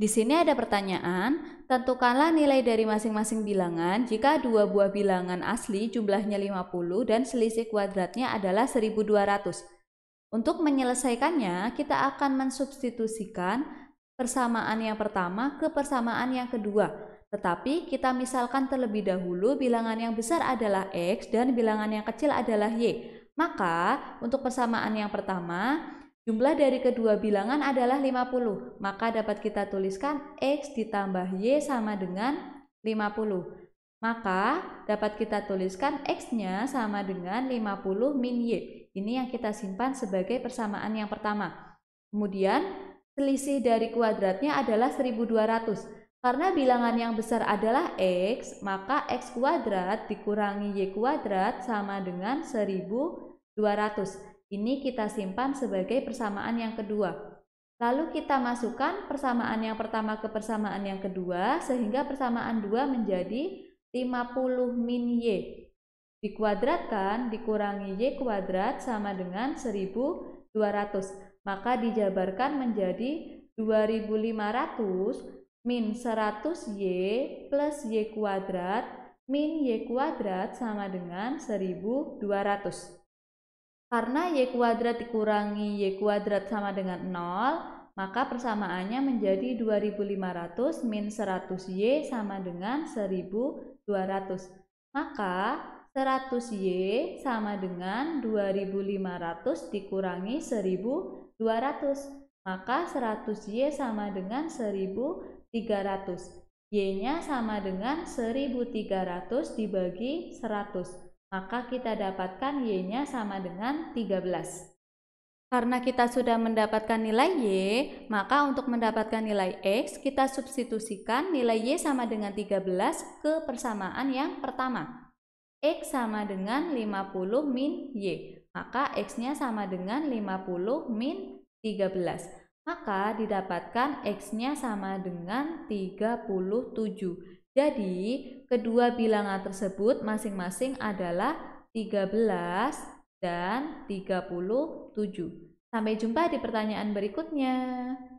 Di sini ada pertanyaan, tentukanlah nilai dari masing-masing bilangan jika dua buah bilangan asli jumlahnya 50 dan selisih kuadratnya adalah 1200. Untuk menyelesaikannya, kita akan mensubstitusikan persamaan yang pertama ke persamaan yang kedua. Tetapi kita misalkan terlebih dahulu bilangan yang besar adalah X dan bilangan yang kecil adalah Y. Maka untuk persamaan yang pertama, Jumlah dari kedua bilangan adalah 50, maka dapat kita tuliskan X ditambah Y sama dengan 50. Maka dapat kita tuliskan X-nya sama dengan 50 min Y. Ini yang kita simpan sebagai persamaan yang pertama. Kemudian selisih dari kuadratnya adalah 1200. Karena bilangan yang besar adalah X, maka X kuadrat dikurangi Y kuadrat sama dengan 1200. Ini kita simpan sebagai persamaan yang kedua. Lalu kita masukkan persamaan yang pertama ke persamaan yang kedua sehingga persamaan 2 menjadi 50 min Y. Dikuadratkan dikurangi Y kuadrat sama dengan 1200. Maka dijabarkan menjadi 2500 min 100 Y plus Y kuadrat min Y kuadrat sama dengan 1200. Karena Y kuadrat dikurangi Y kuadrat sama dengan 0, maka persamaannya menjadi 2500 min 100Y sama dengan 1200. Maka 100Y sama dengan 2500 dikurangi 1200. Maka 100Y sama dengan 1300. Y-nya sama dengan 1300 dibagi 100 maka kita dapatkan Y-nya sama dengan 13. Karena kita sudah mendapatkan nilai Y, maka untuk mendapatkan nilai X, kita substitusikan nilai Y sama dengan 13 ke persamaan yang pertama. X sama dengan 50 min Y, maka X-nya sama dengan 50 min 13. Maka didapatkan X-nya sama dengan 37. Jadi, kedua bilangan tersebut masing-masing adalah 13 dan 37. Sampai jumpa di pertanyaan berikutnya.